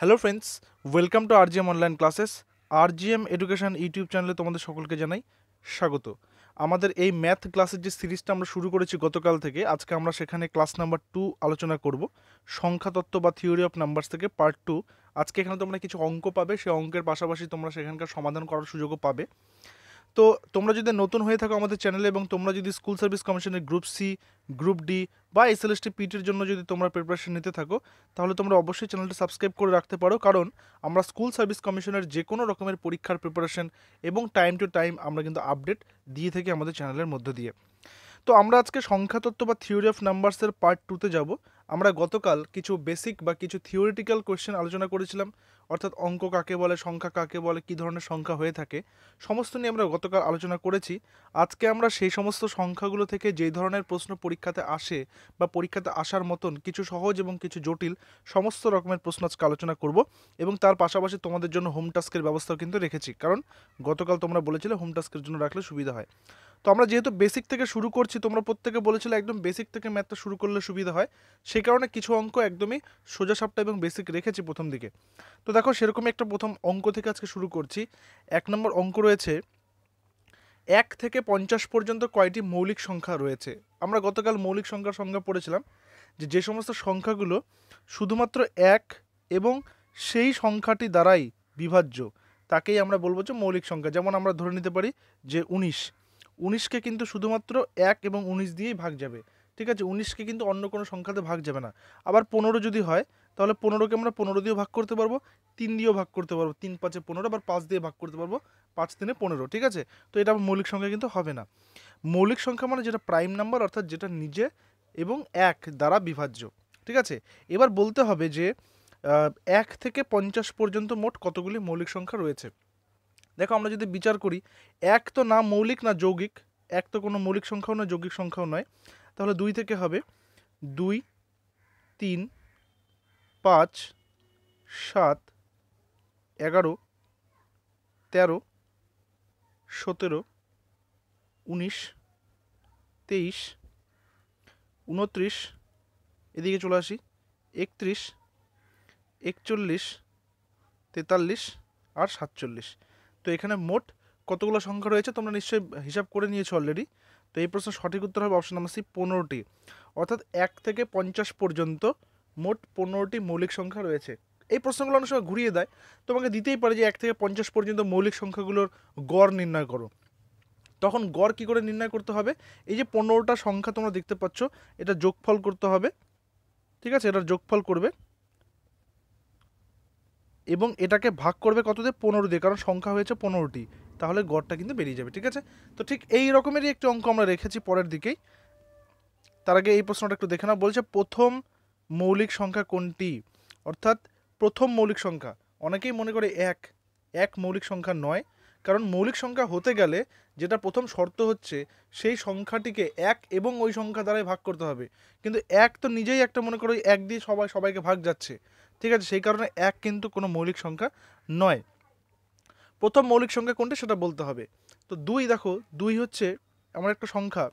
Hello friends welcome to R RGM online classes RGM education YouTube চ্যানেলে তোমাদের সকলকে জানাই স্বাগত আমাদের এই ম্যাথ ক্লাসের যে সিরিজটা আমরা শুরু করেছি গতকাল থেকে আজকে আমরা সেখানে ক্লাস নাম্বার টু আলোচনা করব সংখ্যাতত্ত্ব বা থিওরি অফ নাম্বারস থেকে পার্ট টু আজকে এখানে তোমরা কিছু অঙ্ক পাবে সেই অঙ্কের পাশাপাশি তোমরা সেখানকার সমাধান করার সুযোগও পাবে তো তোমরা যদি নতুন হয়ে থাকো আমাদের চ্যানেলে এবং তোমরা যদি স্কুল সার্ভিস কমিশনের গ্রুপ সি গ্রুপ ডি বা এসএলএসটি পিটির জন্য যদি তোমরা প্রিপারেশন নিতে থাকো তাহলে তোমরা অবশ্যই চ্যানেলটা সাবস্ক্রাইব করে রাখতে পারো কারণ আমরা স্কুল সার্ভিস কমিশনের যে কোনো রকমের পরীক্ষার প্রিপারেশন এবং টাইম টু টাইম আমরা কিন্তু আপডেট দিয়ে থাকি আমাদের চ্যানেলের মধ্য দিয়ে তো আমরা আজকে সংখ্যাতত্ত্ব বা থিওরি অফ নাম্বারসের পার্ট টুতে যাব আমরা গতকাল কিছু বেসিক বা কিছু থিওরিটিক্যাল কোয়েশ্চেন আলোচনা করেছিলাম অর্থাৎ অঙ্ক কাকে বলে সংখ্যা কাকে বলে কী ধরনের সংখ্যা হয়ে থাকে সমস্ত নিয়ে আমরা গতকাল আলোচনা করেছি আজকে আমরা সেই সমস্ত সংখ্যাগুলো থেকে যে ধরনের প্রশ্ন পরীক্ষাতে আসে বা পরীক্ষাতে আসার মতন কিছু সহজ এবং কিছু জটিল সমস্ত রকমের প্রশ্ন আজকে আলোচনা করব এবং তার পাশাপাশি তোমাদের জন্য হোম টাস্কের ব্যবস্থাও কিন্তু রেখেছি কারণ গতকাল তোমরা বলেছিলে হোম টাস্কের জন্য রাখলে সুবিধা হয় তো আমরা যেহেতু বেসিক থেকে শুরু করছি তোমরা প্রত্যেকে বলেছিলে একদম বেসিক থেকে ম্যাথটা শুরু করলে সুবিধা হয় সেই কারণে কিছু অঙ্ক একদমই সোজা সাপটা এবং বেসিক রেখেছি প্রথম দিকে তো দেখো সেরকমই একটা প্রথম অঙ্ক থেকে আজকে শুরু করছি এক নম্বর অঙ্ক রয়েছে এক থেকে পঞ্চাশ পর্যন্ত কয়টি মৌলিক সংখ্যা রয়েছে আমরা গতকাল মৌলিক সংখ্যার সংজ্ঞা পড়েছিলাম যে যে সমস্ত সংখ্যাগুলো শুধুমাত্র এক এবং সেই সংখ্যাটি দ্বারাই বিভাজ্য তাকেই আমরা বলবো যে মৌলিক সংখ্যা যেমন আমরা ধরে নিতে পারি যে উনিশ উনিশকে কিন্তু শুধুমাত্র এক এবং উনিশ দিয়েই ভাগ যাবে ঠিক আছে উনিশকে কিন্তু অন্য কোনো সংখ্যাতে ভাগ যাবে না আবার পনেরো যদি হয় তাহলে পনেরোকে আমরা পনেরো দিয়েও ভাগ করতে পারবো তিন দিয়েও ভাগ করতে পারবো তিন পাঁচে পনেরো আবার পাঁচ দিয়ে ভাগ করতে পারবো পাঁচ তিনে পনেরো ঠিক আছে তো এটা মৌলিক সংখ্যা কিন্তু হবে না মৌলিক সংখ্যা মানে যেটা প্রাইম নাম্বার অর্থাৎ যেটা নিজে এবং এক দ্বারা বিভাজ্য ঠিক আছে এবার বলতে হবে যে এক থেকে পঞ্চাশ পর্যন্ত মোট কতগুলি মৌলিক সংখ্যা রয়েছে দেখো আমরা যদি বিচার করি এক তো না মৌলিক না যৌগিক এক তো কোনো মৌলিক সংখ্যাও নয় যৌগিক সংখ্যাও নয় তাহলে দুই থেকে হবে দুই তিন পাঁচ সাত এগারো তেরো সতেরো উনিশ তেইশ উনত্রিশ এদিকে চলে আসি একত্রিশ একচল্লিশ তেতাল্লিশ আর সাতচল্লিশ তো এখানে মোট কতগুলো সংখ্যা রয়েছে তোমরা নিশ্চয়ই হিসাব করে নিয়েছো অলরেডি তো এই প্রশ্নের সঠিক উত্তর হবে অপশন নাম্বার সি পনেরোটি অর্থাৎ এক থেকে পঞ্চাশ পর্যন্ত মোট পনেরোটি মৌলিক সংখ্যা রয়েছে এই প্রশ্নগুলো অনেক সময় ঘুরিয়ে দেয় তোমাকে দিতেই পারে যে এক থেকে পঞ্চাশ পর্যন্ত মৌলিক সংখ্যাগুলোর গড় নির্ণয় করো তখন গড় কী করে নির্ণয় করতে হবে এই যে পনেরোটা সংখ্যা তোমরা দেখতে পাচ্ছ এটা যোগফল করতে হবে ঠিক আছে এটার যোগফল করবে এবং এটাকে ভাগ করবে কত দিয়ে পনেরো দিয়ে কারণ সংখ্যা হয়েছে পনেরোটি তাহলে গড়টা কিন্তু বেরিয়ে যাবে ঠিক আছে তো ঠিক এই রকমেরই একটি অঙ্ক আমরা রেখেছি পরের দিকেই তার আগে এই প্রশ্নটা একটু দেখে না বলছে প্রথম মৌলিক সংখ্যা কোনটি অর্থাৎ প্রথম মৌলিক সংখ্যা অনেকেই মনে করে এক এক মৌলিক সংখ্যা নয় কারণ মৌলিক সংখ্যা হতে গেলে যেটা প্রথম শর্ত হচ্ছে সেই সংখ্যাটিকে এক এবং ওই সংখ্যা দ্বারাই ভাগ করতে হবে কিন্তু এক তো নিজেই একটা মনে করো এক দিয়ে সবাই সবাইকে ভাগ যাচ্ছে ঠিক আছে সেই কারণে এক কিন্তু কোনো মৌলিক সংখ্যা নয় প্রথম মৌলিক সংখ্যা কোনটা সেটা বলতে হবে তো দুই দেখো দুই হচ্ছে আমার একটা সংখ্যা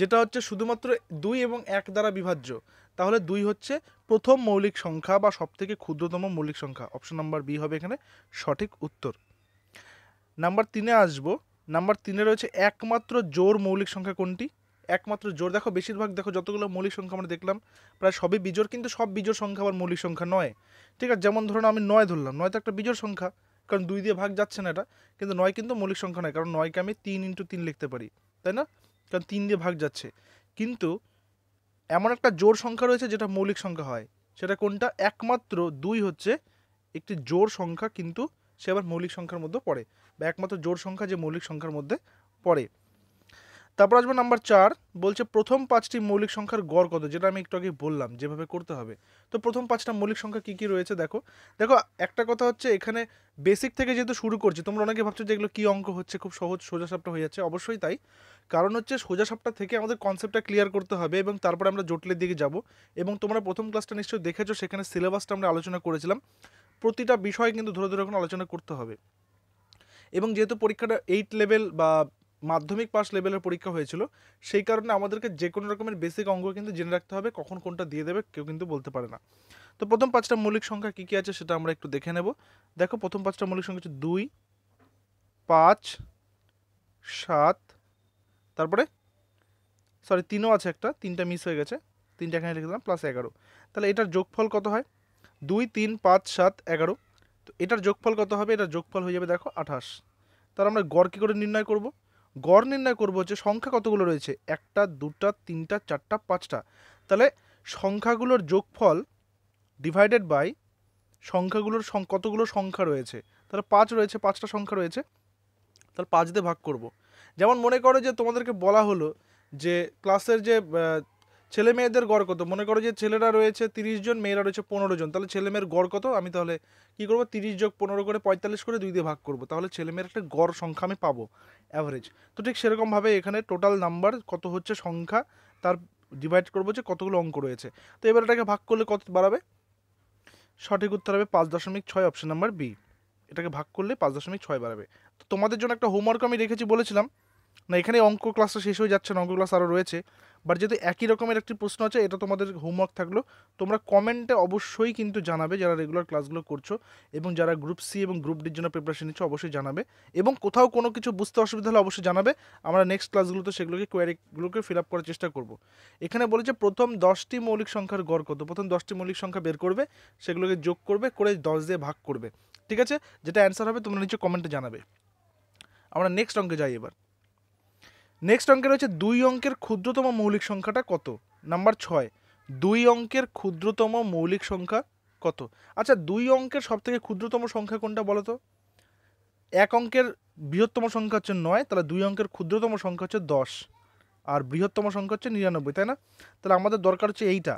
যেটা হচ্ছে শুধুমাত্র দুই এবং এক দ্বারা বিভাজ্য তাহলে দুই হচ্ছে প্রথম মৌলিক সংখ্যা বা সবথেকে ক্ষুদ্রতম মৌলিক সংখ্যা অপশন নাম্বার বি হবে এখানে সঠিক উত্তর নাম্বার তিনে আসবো নাম্বার তিনে রয়েছে একমাত্র জোর মৌলিক সংখ্যা কোনটি একমাত্র জোর দেখো বেশিরভাগ দেখো যতগুলো মৌলিক সংখ্যা আমরা দেখলাম প্রায় সবই বিজোর কিন্তু সব বিজোর সংখ্যা আবার মৌলিক সংখ্যা নয় ঠিক আছে যেমন ধরুন আমি নয় ধরলাম নয় তো একটা বিজোর সংখ্যা কারণ দুই দিয়ে ভাগ যাচ্ছে না এটা কিন্তু নয় কিন্তু মৌলিক সংখ্যা নয় কারণ নয়কে আমি তিন ইন্টু তিন লিখতে পারি তাই না কারণ তিন দিয়ে ভাগ যাচ্ছে কিন্তু এমন একটা জোর সংখ্যা রয়েছে যেটা মৌলিক সংখ্যা হয় সেটা কোনটা একমাত্র দুই হচ্ছে একটি জোর সংখ্যা কিন্তু সে আবার মৌলিক সংখ্যার মধ্যে পড়ে বা একমাত্র জোর সংখ্যা যে মৌলিক সংখ্যার মধ্যে পড়ে তারপর আসবে নাম্বার চার বলছে প্রথম পাঁচটি মৌলিক সংখ্যার গড় কত যেটা আমি একটু আগে বললাম যেভাবে করতে হবে তো প্রথম পাঁচটা মৌলিক সংখ্যা কী কী রয়েছে দেখো দেখো একটা কথা হচ্ছে এখানে বেসিক থেকে যেহেতু শুরু করছি তোমরা অনেকে ভাবছো যে এগুলো কী অঙ্ক হচ্ছে খুব সহজ সোজাসাপটা হয়ে যাচ্ছে অবশ্যই তাই কারণ হচ্ছে সোজাসাপটা থেকে আমাদের কনসেপ্টটা ক্লিয়ার করতে হবে এবং তারপরে আমরা জটলের দিকে যাব এবং তোমরা প্রথম ক্লাসটা নিশ্চয়ই দেখেছো সেখানে সিলেবাসটা আমরা আলোচনা করেছিলাম প্রতিটা বিষয় কিন্তু ধরে ধরে এখন আলোচনা করতে হবে এবং যেহেতু পরীক্ষাটা এইট লেভেল বা মাধ্যমিক পাস লেভেলের পরীক্ষা হয়েছিল সেই কারণে আমাদেরকে যে কোনো রকমের বেসিক অঙ্গ কিন্তু জেনে রাখতে হবে কখন কোনটা দিয়ে দেবে কেউ কিন্তু বলতে পারে না তো প্রথম পাঁচটা মৌলিক সংখ্যা কী কী আছে সেটা আমরা একটু দেখে নেব দেখো প্রথম পাঁচটা মৌলিক সংখ্যা হচ্ছে দুই পাঁচ সাত তারপরে সরি তিনও আছে একটা তিনটা মিস হয়ে গেছে তিনটা এখানে লিখে দিলাম প্লাস এগারো তাহলে এটার যোগফল কত হয় দুই তিন পাঁচ সাত এগারো তো এটার যোগফল কত হবে এটার যোগফল হয়ে যাবে দেখো আঠাশ তাহলে আমরা গড় কী করে নির্ণয় করবো গড় নির্ণয় করবো যে সংখ্যা কতগুলো রয়েছে একটা দুটা তিনটা চারটা পাঁচটা তাহলে সংখ্যাগুলোর যোগফল ডিভাইডেড বাই সংখ্যাগুলোর কতগুলো সংখ্যা রয়েছে তাহলে পাঁচ রয়েছে পাঁচটা সংখ্যা রয়েছে তাহলে পাঁচ দিয়ে ভাগ করব। যেমন মনে করো যে তোমাদেরকে বলা হলো যে ক্লাসের যে ছেলে মেয়েদের গড় কত মনে করো যে ছেলেরা রয়েছে তিরিশ জন মেয়েরা রয়েছে পনেরো জন তাহলে ছেলে মেয়ের গড় কত আমি তাহলে কী করবো তিরিশ যোগ পনেরো করে পঁয়তাল্লিশ করে দুই দিয়ে ভাগ করবো তাহলে ছেলে মেয়ের একটা গড় সংখ্যা আমি পাবো অ্যাভারেজ তো ঠিক সেরকমভাবে এখানে টোটাল নাম্বার কত হচ্ছে সংখ্যা তার ডিভাইড করবো যে কতগুলো অঙ্ক রয়েছে তো এবার এটাকে ভাগ করলে কত বাড়াবে সঠিক উত্তর হবে পাঁচ দশমিক ছয় অপশন নাম্বার বি এটাকে ভাগ করলে পাঁচ দশমিক ছয় বাড়াবে তো তোমাদের জন্য একটা হোমওয়ার্ক আমি রেখেছি বলেছিলাম না এখানে অঙ্ক ক্লাসটা শেষ হয়ে যাচ্ছে না অঙ্ক ক্লাস আরও রয়েছে বাট যেহেতু একই রকমের একটি প্রশ্ন আছে এটা তোমাদের হোমওয়ার্ক থাকলো তোমরা কমেন্টে অবশ্যই কিন্তু জানাবে যারা রেগুলার ক্লাসগুলো করছো এবং যারা গ্রুপ সি এবং গ্রুপ ডির জন্য প্রিপারেশন নিচ্ছ অবশ্যই জানাবে এবং কোথাও কোনো কিছু বুঝতে অসুবিধা হলে অবশ্যই জানাবে আমরা নেক্সট ক্লাসগুলোতে সেগুলোকে কোয়ারিগুলোকে ফিল আপ করার চেষ্টা করব এখানে বলেছে প্রথম দশটি মৌলিক সংখ্যার গড় কত প্রথম দশটি মৌলিক সংখ্যা বের করবে সেগুলোকে যোগ করবে করে দশ দিয়ে ভাগ করবে ঠিক আছে যেটা অ্যান্সার হবে তোমরা নিচে কমেন্টে জানাবে আমরা নেক্সট অঙ্কে যাই এবার নেক্সট অঙ্কে রয়েছে দুই অঙ্কের ক্ষুদ্রতম মৌলিক সংখ্যাটা কত নাম্বার ছয় দুই অঙ্কের ক্ষুদ্রতম মৌলিক সংখ্যা কত আচ্ছা দুই অঙ্কের সবথেকে ক্ষুদ্রতম সংখ্যা কোনটা বলো তো এক অঙ্কের বৃহত্তম সংখ্যা হচ্ছে নয় তাহলে দুই অঙ্কের ক্ষুদ্রতম সংখ্যা হচ্ছে দশ আর বৃহত্তম সংখ্যা হচ্ছে নিরানব্বই তাই না তাহলে আমাদের দরকার হচ্ছে এইটা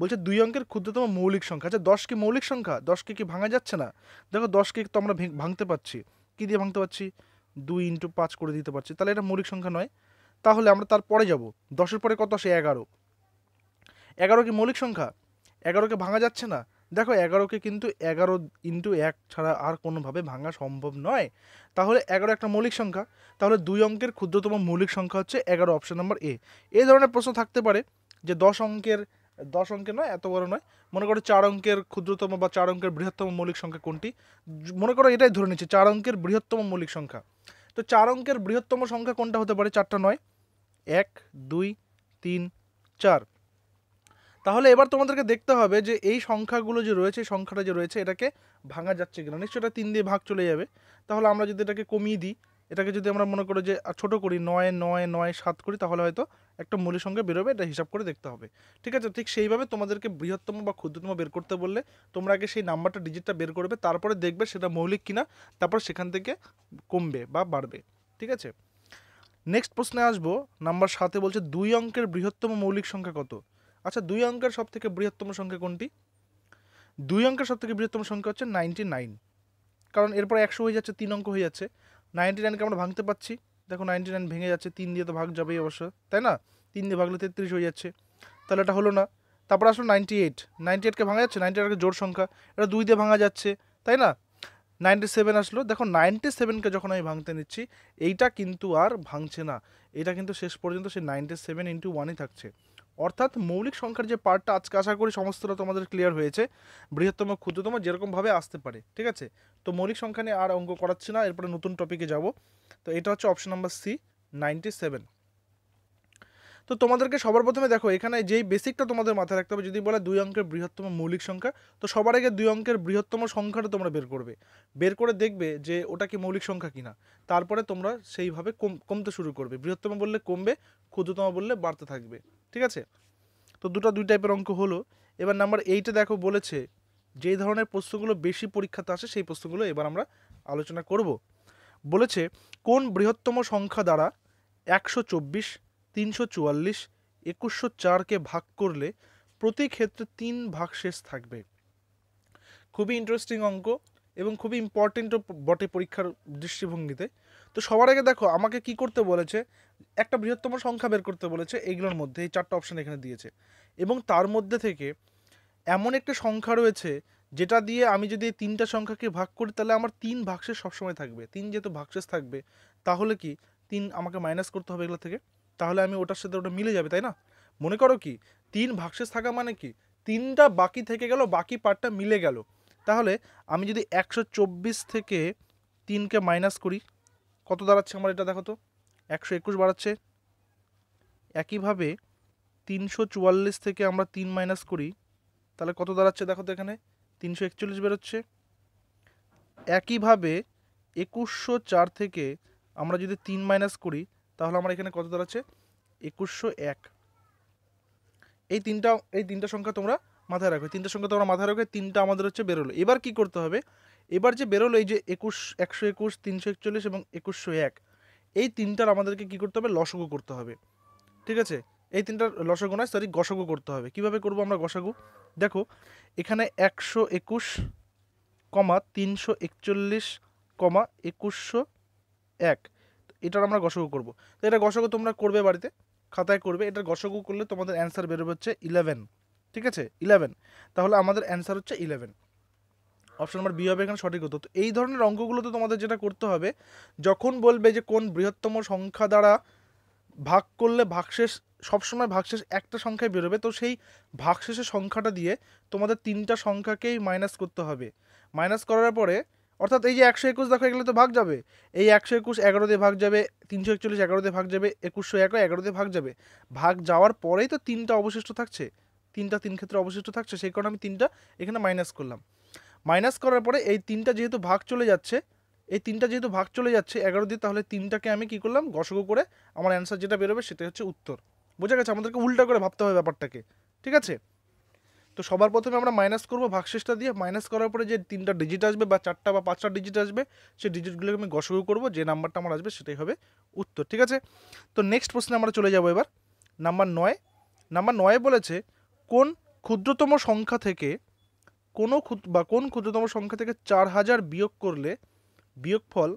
বলছে দুই অঙ্কের ক্ষুদ্রতম মৌলিক সংখ্যা আচ্ছা দশ কি মৌলিক সংখ্যা দশকে কি ভাঙা যাচ্ছে না দেখো দশকে তো আমরা ভাঙতে পারছি কী দিয়ে ভাঙতে পারছি দুই ইন্টু পাঁচ করে দিতে পারছি তাহলে এটা মৌলিক সংখ্যা নয় তাহলে আমরা তারপরে যাব দশের পরে কত আসে এগারো এগারো কি মৌলিক সংখ্যা এগারোকে ভাঙা যাচ্ছে না দেখো এগারোকে কিন্তু এগারো ইন্টু এক ছাড়া আর কোনোভাবে ভাঙা সম্ভব নয় তাহলে এগারো একটা মৌলিক সংখ্যা তাহলে দুই অঙ্কের ক্ষুদ্রতম মৌলিক সংখ্যা হচ্ছে এগারো অপশান নম্বর এ এই ধরনের প্রশ্ন থাকতে পারে যে দশ অঙ্কের দশ অঙ্কের নয় এত বড় নয় মনে করো চার অঙ্কের ক্ষুদ্রতম বা চার অঙ্কের বৃহত্তম মৌলিক সংখ্যা কোনটি মনে করো এটাই ধরে নিচ্ছে চার অঙ্কের বৃহত্তম মৌলিক সংখ্যা তো চার অঙ্কের বৃহত্তম সংখ্যা কোনটা হতে পারে চারটা নয় এক দুই তিন চার তাহলে এবার তোমাদেরকে দেখতে হবে যে এই সংখ্যাগুলো যে রয়েছে সংখ্যাটা যে রয়েছে এটাকে ভাঙা যাচ্ছে কিনা নিশ্চয়টা এটা তিন দিয়ে ভাগ চলে যাবে তাহলে আমরা যদি এটাকে কমিয়ে দিই এটাকে যদি আমরা মনে করি যে ছোট করি নয় নয় নয় সাত করি তাহলে হয়তো একটা মূলের সঙ্গে বেরোবে এটা হিসাব করে দেখতে হবে ঠিক আছে ঠিক সেইভাবে তোমাদেরকে বৃহত্তম বা ক্ষুদ্রতম বের করতে বললে তোমরা আগে সেই নাম্বারটা ডিজিটটা বের করবে তারপরে দেখবে সেটা মৌলিক কিনা তারপর সেখান থেকে কমবে বা বাড়বে ঠিক আছে নেক্সট প্রশ্নে আসবো নাম্বার সাতে বলছে দুই অঙ্কের বৃহত্তম মৌলিক সংখ্যা কত আচ্ছা দুই অঙ্কের সব থেকে বৃহত্তম সংখ্যা কোনটি দুই অঙ্কের সব থেকে বৃহত্তম সংখ্যা হচ্ছে নাইনটি নাইন কারণ এরপর একশো হয়ে যাচ্ছে তিন অঙ্ক হয়ে যাচ্ছে নাইনটি নাইনকে আমরা ভাঙতে পারছি দেখো নাইনটি নাইন ভেঙে যাচ্ছে তিন দিয়ে তো ভাগ যাবেই অবশ্য তাই না তিন দিয়ে ভাগলে তেত্রিশ হয়ে যাচ্ছে তাহলে এটা হলো না তারপর আসলো নাইনটি এইট নাইনটি এইটকে ভাঙা যাচ্ছে নাইনটি এইটকে জোর সংখ্যা এটা দুই দিয়ে ভাঙা যাচ্ছে তাই না নাইনটি সেভেন আসলো দেখো নাইনটি সেভেনকে যখন আমি ভাঙতে নিচ্ছি এইটা কিন্তু আর ভাঙছে না এটা কিন্তু শেষ পর্যন্ত সে নাইনটি সেভেন ইন্টু ওয়ানই থাকছে অর্থাৎ মৌলিক সংখ্যার যে পার্টটা আজকে আশা করি সমস্তটা তোমাদের ক্লিয়ার হয়েছে বৃহত্তম ক্ষুদ্রতম যেরকমভাবে আসতে পারে ঠিক আছে তো মৌলিক সংখ্যা নিয়ে আর অঙ্ক করাচ্ছি না এরপরে নতুন টপিকে যাব তো এটা হচ্ছে option number C ninety seven তো তোমাদেরকে সবার প্রথমে দেখো এখানে যেই বেসিকটা তোমাদের মাথায় রাখতে হবে যদি বলে দুই অঙ্কের বৃহত্তম মৌলিক সংখ্যা তো সবার আগে দুই অঙ্কের বৃহত্তম সংখ্যাটা তোমরা বের করবে বের করে দেখবে যে ওটা কি মৌলিক সংখ্যা কিনা তারপরে তোমরা সেইভাবে কম কমতে শুরু করবে বৃহত্তম বললে কমবে ক্ষুদ্রতম বললে বাড়তে থাকবে ঠিক আছে তো দুটো দুই টাইপের অঙ্ক হলো এবার নাম্বার এইটে দেখো বলেছে যেই ধরনের প্রশ্নগুলো বেশি পরীক্ষাতে আসে সেই প্রশ্নগুলো এবার আমরা আলোচনা করব বলেছে কোন বৃহত্তম সংখ্যা দ্বারা একশো চব্বিশ তিনশো চুয়াল্লিশ একুশশো চারকে ভাগ করলে প্রতি ক্ষেত্রে তিন ভাগশেষ থাকবে খুবই ইন্টারেস্টিং অঙ্ক এবং খুবই ইম্পর্টেন্টও বটে পরীক্ষার দৃষ্টিভঙ্গিতে তো সবার আগে দেখো আমাকে কি করতে বলেছে একটা বৃহত্তম সংখ্যা বের করতে বলেছে এইগুলোর মধ্যে এই চারটা অপশান এখানে দিয়েছে এবং তার মধ্যে থেকে এমন একটা সংখ্যা রয়েছে যেটা দিয়ে আমি যদি এই তিনটা সংখ্যাকে ভাগ করি তাহলে আমার তিন ভাগশেষ সবসময় থাকবে তিন যেহেতু ভাগশেষ থাকবে তাহলে কি তিন আমাকে মাইনাস করতে হবে এগুলো থেকে তাহলে আমি ওটার সাথে ওটা মিলে যাবে তাই না মনে করো কি তিন ভাগশেষ থাকা মানে কি তিনটা বাকি থেকে গেল বাকি পার্টটা মিলে গেল তাহলে আমি যদি একশো থেকে তিনকে মাইনাস করি কত দাঁড়াচ্ছে আমার এটা দেখো তো একশো একুশ বাড়াচ্ছে একইভাবে তিনশো চুয়াল্লিশ থেকে আমরা তিন মাইনাস করি তাহলে কত দাঁড়াচ্ছে দেখো তো এখানে তিনশো একচল্লিশ বেরোচ্ছে একইভাবে একুশশো চার থেকে আমরা যদি তিন মাইনাস করি তাহলে আমরা এখানে কত দাঁড়াচ্ছে একুশশো এক এই তিনটা এই তিনটা সংখ্যা তোমরা মাথায় রাখবে তিনটা সংখ্যা তোমরা মাথায় রাখবে তিনটা আমাদের হচ্ছে বেরোলো এবার কি করতে হবে এবার যে বেরোলো এই যে একুশ একশো একুশ তিনশো একচল্লিশ এবং একুশশো এক এই তিনটার আমাদেরকে কী করতে হবে লসগু করতে হবে ঠিক আছে এই তিনটার লসগু নয় সরি গসগু করতে হবে কিভাবে করব আমরা গসাগু দেখো এখানে একশো একুশ কমা তিনশো একচল্লিশ কমা একুশশো এক এটার আমরা গসগু করব তো এটা গসগু তোমরা করবে বাড়িতে খাতায় করবে এটার গসগু করলে তোমাদের অ্যান্সার বেরোবে হচ্ছে ইলেভেন ঠিক আছে ইলেভেন তাহলে আমাদের অ্যান্সার হচ্ছে ইলেভেন অপশন নাম্বার বি হবে এখানে সঠিক উত্তর তো এই ধরনের অঙ্কগুলোতে তোমাদের যেটা করতে হবে যখন বলবে যে কোন বৃহত্তম সংখ্যা দ্বারা ভাগ করলে ভাগশেষ সবসময় ভাগশেষ একটা সংখ্যায় বেরোবে তো সেই ভাগশেষের সংখ্যাটা দিয়ে তোমাদের তিনটা সংখ্যাকেই মাইনাস করতে হবে মাইনাস করার পরে অর্থাৎ এই যে একশো একুশ দেখো এগুলো তো ভাগ যাবে এই একশো একুশ এগারো দিয়ে ভাগ যাবে তিনশো একচল্লিশ এগারো দিয়ে ভাগ যাবে একুশশো এগারো এগারো দিয়ে ভাগ যাবে ভাগ যাওয়ার পরেই তো তিনটা অবশিষ্ট থাকছে তিনটা তিন ক্ষেত্রে অবশিষ্ট থাকছে সেই কারণে আমি তিনটা এখানে মাইনাস করলাম মাইনাস করার পরে এই তিনটা যেহেতু ভাগ চলে যাচ্ছে এই তিনটা যেহেতু ভাগ চলে যাচ্ছে এগারো দিয়ে তাহলে তিনটাকে আমি কি করলাম গসগো করে আমার অ্যান্সার যেটা বেরোবে সেটা হচ্ছে উত্তর বোঝা গেছে আমাদেরকে উল্টা করে ভাবতে হবে ব্যাপারটাকে ঠিক আছে তো সবার প্রথমে আমরা মাইনাস করব ভাগশেষটা দিয়ে মাইনাস করার পরে যে তিনটা ডিজিট আসবে বা চারটা বা পাঁচটা ডিজিট আসবে সেই ডিজিটগুলোকে আমি গসগো করবো যে নাম্বারটা আমার আসবে সেটাই হবে উত্তর ঠিক আছে তো নেক্সট প্রশ্নে আমরা চলে যাব এবার নাম্বার নয় নাম্বার নয় বলেছে কোন ক্ষুদ্রতম সংখ্যা থেকে কোনো ক্ষুদ বা কোন ক্ষুদ্রতম সংখ্যা থেকে চার হাজার বিয়োগ করলে বিয়োগফল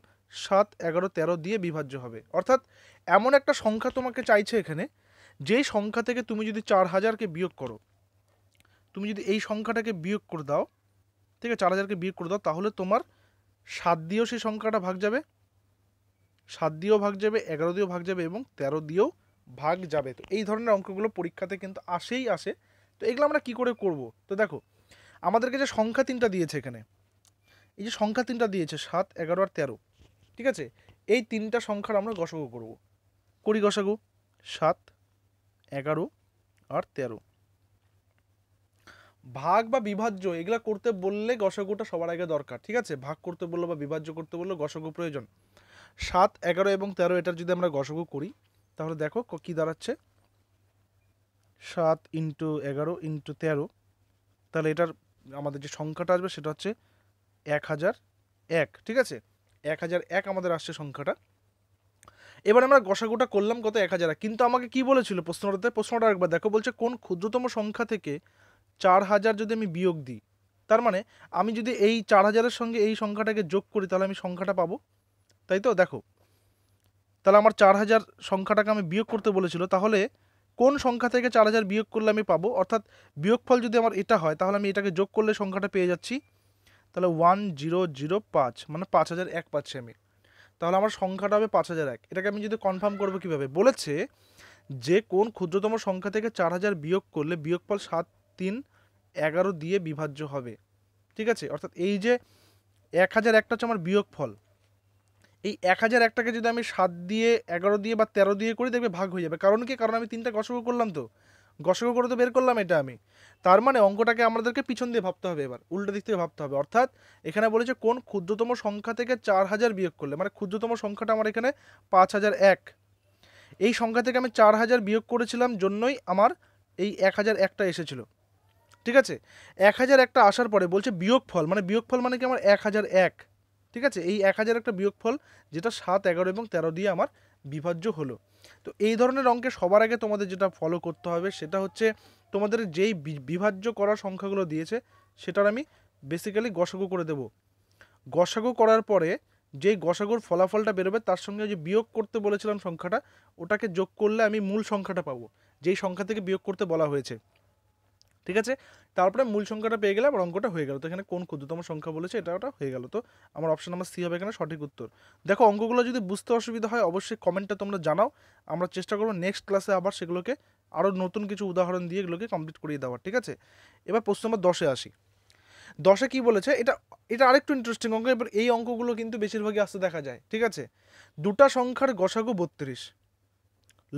সাত এগারো তেরো দিয়ে বিভাজ্য হবে অর্থাৎ এমন একটা সংখ্যা তোমাকে চাইছে এখানে যেই সংখ্যা থেকে তুমি যদি চার হাজারকে বিয়োগ করো তুমি যদি এই সংখ্যাটাকে বিয়োগ করে দাও ঠিক আছে চার হাজারকে বিয়োগ করে দাও তাহলে তোমার সাত দিয়েও সেই সংখ্যাটা ভাগ যাবে সাত দিয়েও ভাগ যাবে এগারো দিয়েও ভাগ যাবে এবং তেরো দিয়েও ভাগ যাবে তো এই ধরনের অঙ্কগুলো পরীক্ষাতে কিন্তু আসেই আসে তো এগুলো আমরা কি করে করব তো দেখো আমাদেরকে যে সংখ্যা তিনটা দিয়েছে এখানে এই যে সংখ্যা তিনটা দিয়েছে সাত এগারো আর তেরো ঠিক আছে এই তিনটা সংখ্যার আমরা গসাগু করব করি গসাগু সাত এগারো আর তেরো ভাগ বা বিভাজ্য এগুলো করতে বললে গসাগুটা সবার আগে দরকার ঠিক আছে ভাগ করতে বললো বা বিভাজ্য করতে বললো গসাগু প্রয়োজন সাত এগারো এবং তেরো এটার যদি আমরা গসাগু করি তাহলে দেখো কী দাঁড়াচ্ছে সাত ইন্টু এগারো ইন্টু তেরো তাহলে এটার আমাদের যে সংখ্যাটা আসবে সেটা হচ্ছে এক হাজার এক ঠিক আছে এক হাজার এক আমাদের আসছে সংখ্যাটা এবার আমরা গসাগুটা করলাম কত এক হাজার কিন্তু আমাকে কি বলেছিল প্রশ্নটাতে প্রশ্নটা একবার দেখো বলছে কোন ক্ষুদ্রতম সংখ্যা থেকে চার হাজার যদি আমি বিয়োগ দিই তার মানে আমি যদি এই চার হাজারের সঙ্গে এই সংখ্যাটাকে যোগ করি তাহলে আমি সংখ্যাটা পাবো তাই তো দেখো তাহলে আমার চার হাজার সংখ্যাটাকে আমি বিয়োগ করতে বলেছিল তাহলে কোন সংখ্যা থেকে চার হাজার বিয়োগ করলে আমি পাবো অর্থাৎ বিয়োগফল যদি আমার এটা হয় তাহলে আমি এটাকে যোগ করলে সংখ্যাটা পেয়ে যাচ্ছি তাহলে ওয়ান জিরো জিরো পাঁচ মানে পাঁচ হাজার এক পাচ্ছি আমি তাহলে আমার সংখ্যাটা হবে পাঁচ হাজার এক এটাকে আমি যদি কনফার্ম করবো কীভাবে বলেছে যে কোন ক্ষুদ্রতম সংখ্যা থেকে চার হাজার বিয়োগ করলে বিয়োগফল সাত তিন এগারো দিয়ে বিভাজ্য হবে ঠিক আছে অর্থাৎ এই যে এক হাজার একটা হচ্ছে আমার বিয়োগফল এই এক হাজার একটাকে যদি আমি সাত দিয়ে এগারো দিয়ে বা তেরো দিয়ে করি দেখবে ভাগ হয়ে যাবে কারণ কি কারণ আমি তিনটা গসগো করলাম তো গসগো করে তো বের করলাম এটা আমি তার মানে অঙ্কটাকে আমাদেরকে পিছন দিয়ে ভাবতে হবে এবার উল্টো দিক থেকে ভাবতে হবে অর্থাৎ এখানে বলেছে কোন ক্ষুদ্রতম সংখ্যা থেকে চার হাজার বিয়োগ করলে মানে ক্ষুদ্রতম সংখ্যাটা আমার এখানে পাঁচ হাজার এক এই সংখ্যা থেকে আমি চার হাজার বিয়োগ করেছিলাম জন্যই আমার এই এক হাজার একটা এসেছিল ঠিক আছে এক হাজার একটা আসার পরে বলছে বিয়োগফল মানে বিয়োগফল মানে কি আমার এক হাজার এক ঠিক আছে এই এক হাজার একটা বিয়োগফল যেটা সাত এগারো এবং তেরো দিয়ে আমার বিভাজ্য হলো তো এই ধরনের অঙ্কে সবার আগে তোমাদের যেটা ফলো করতে হবে সেটা হচ্ছে তোমাদের যেই বিভাজ্য করা সংখ্যাগুলো দিয়েছে সেটার আমি বেসিক্যালি গসাগু করে দেব গসাগু করার পরে যেই গসাগুর ফলাফলটা বেরোবে তার সঙ্গে যে বিয়োগ করতে বলেছিলাম সংখ্যাটা ওটাকে যোগ করলে আমি মূল সংখ্যাটা পাবো যেই সংখ্যা থেকে বিয়োগ করতে বলা হয়েছে ঠিক আছে তারপরে মূল সংখ্যাটা পেয়ে গেলে আবার অঙ্কটা হয়ে গেল তো এখানে কোন ক্ষুদ্রতম সংখ্যা বলেছে এটা ওটা হয়ে গেল তো আমার অপশান নাম্বার সি হবে এখানে সঠিক উত্তর দেখো অঙ্কগুলো যদি বুঝতে অসুবিধা হয় অবশ্যই কমেন্টটা তোমরা জানাও আমরা চেষ্টা করবো নেক্সট ক্লাসে আবার সেগুলোকে আরও নতুন কিছু উদাহরণ দিয়ে এগুলোকে কমপ্লিট করিয়ে দেওয়ার ঠিক আছে এবার প্রশ্ন নম্বর দশে আসি দশে কি বলেছে এটা এটা আরেকটু ইন্টারেস্টিং অঙ্ক এবার এই অঙ্কগুলো কিন্তু বেশিরভাগই আসতে দেখা যায় ঠিক আছে দুটা সংখ্যার গসাগু বত্রিশ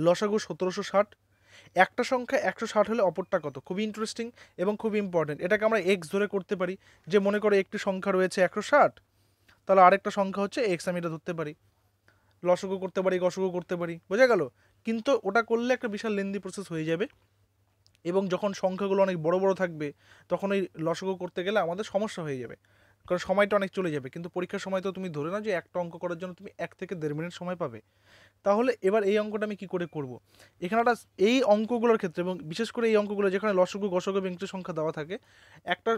লসাগু সতেরোশো ষাট একটা সংখ্যা একশো ষাট হলে অপরটা কত খুবই ইন্টারেস্টিং এবং খুব ইম্পর্টেন্ট এটাকে আমরা এক্স ধরে করতে পারি যে মনে করো একটি সংখ্যা রয়েছে একশো ষাট তাহলে আরেকটা সংখ্যা হচ্ছে এক্স আমি এটা ধরতে পারি লসক করতে পারি গসক করতে পারি বোঝা গেল কিন্তু ওটা করলে একটা বিশাল লেন্দি প্রসেস হয়ে যাবে এবং যখন সংখ্যাগুলো অনেক বড় বড় থাকবে তখন ওই লসক করতে গেলে আমাদের সমস্যা হয়ে যাবে কারণ সময়টা অনেক চলে যাবে কিন্তু পরীক্ষার সময় তো তুমি ধরে নাও যে একটা অঙ্ক করার জন্য তুমি এক থেকে দেড় মিনিট সময় পাবে তাহলে এবার এই অঙ্কটা আমি কী করে করব। এখানে একটা এই অঙ্কগুলোর ক্ষেত্রে এবং বিশেষ করে এই অঙ্কগুলো যেখানে লসক গসক বিংশ সংখ্যা দেওয়া থাকে একটা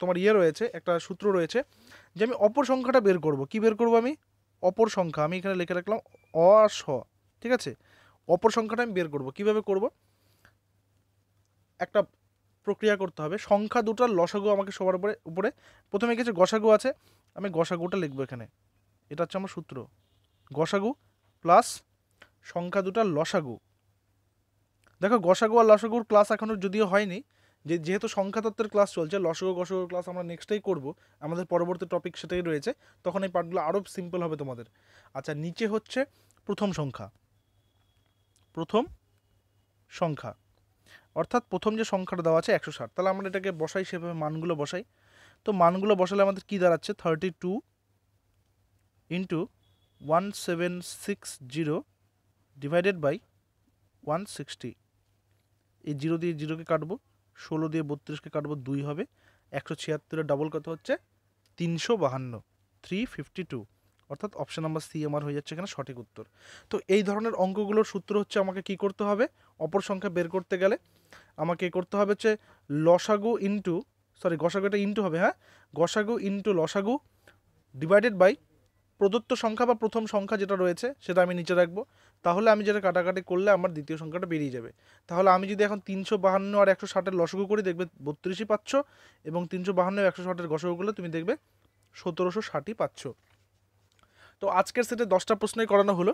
তোমার ইয়ে রয়েছে একটা সূত্র রয়েছে যে আমি অপর সংখ্যাটা বের করব কি বের করব আমি অপর সংখ্যা আমি এখানে লিখে রাখলাম অ স ঠিক আছে অপর সংখ্যাটা আমি বের করব কিভাবে করব একটা প্রক্রিয়া করতে হবে সংখ্যা দুটার লসাগু আমাকে সবার উপরে উপরে প্রথমে কিছু গসাগু আছে আমি গসাগুটা লিখবো এখানে এটা হচ্ছে আমার সূত্র গসাগু প্লাস সংখ্যা দুটার লসাগু দেখো গসাগু আর লসাগুর ক্লাস এখনও যদিও হয়নি যে যেহেতু সংখ্যাতত্ত্বের ক্লাস চলছে লসাগু গসাগুর ক্লাস আমরা নেক্সটেই করব আমাদের পরবর্তী টপিক সেটাই রয়েছে তখন এই পার্টগুলো আরও সিম্পল হবে তোমাদের আচ্ছা নিচে হচ্ছে প্রথম সংখ্যা প্রথম সংখ্যা অর্থাৎ প্রথম যে সংখ্যাটা দেওয়া আছে একশো ষাট তাহলে আমরা এটাকে বসাই সেভাবে মানগুলো বসাই তো মানগুলো বসালে আমাদের কী দাঁড়াচ্ছে thirty two into one seven six zero divided by one sixty এই জিরো দিয়ে জিরোকে কাটবো ষোলো দিয়ে বত্রিশকে কাটবো দুই হবে একশো ছিয়াত্তরের ডাবল কত হচ্ছে তিনশো বাহান্ন থ্রি ফিফটি টু অর্থাৎ অপশান নাম্বার সি আমার হয়ে যাচ্ছে এখানে সঠিক উত্তর তো এই ধরনের অঙ্কগুলোর সূত্র হচ্ছে আমাকে কি করতে হবে অপর সংখ্যা বের করতে গেলে আমাকে করতে হবে হচ্ছে লসাগু ইন্টু সরি গসাগু এটা ইন্টু হবে হ্যাঁ গসাগু ইন্টু লসাগু ডিভাইডেড বাই প্রদত্ত সংখ্যা বা প্রথম সংখ্যা যেটা রয়েছে সেটা আমি নিচে রাখবো তাহলে আমি যেটা কাটাকাটি করলে আমার দ্বিতীয় সংখ্যাটা বেরিয়ে যাবে তাহলে আমি যদি এখন তিনশো বাহান্ন আর একশো ষাটের লসগু করি দেখবে বত্রিশই পাচ্ছ এবং তিনশো বাহান্ন একশো ষাটের গসগু করলে তুমি দেখবে সতেরোশো ষাটই পাচ্ছ তো আজকের সেটে দশটা প্রশ্নই করানো হলো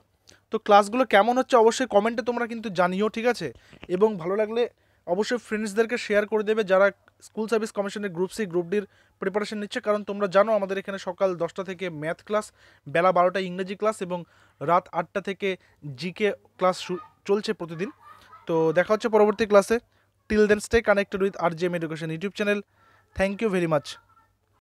তো ক্লাসগুলো কেমন হচ্ছে অবশ্যই কমেন্টে তোমরা কিন্তু জানিও ঠিক আছে এবং ভালো লাগলে অবশ্যই ফ্রেন্ডসদেরকে শেয়ার করে দেবে যারা স্কুল সার্ভিস কমিশনের গ্রুপ সি গ্রুপ ডির প্রিপারেশন নিচ্ছে কারণ তোমরা জানো আমাদের এখানে সকাল দশটা থেকে ম্যাথ ক্লাস বেলা বারোটা ইংরেজি ক্লাস এবং রাত আটটা থেকে জিকে ক্লাস চলছে প্রতিদিন তো দেখা হচ্ছে পরবর্তী ক্লাসে till then stay connected with R G M education YouTube channel thank you very much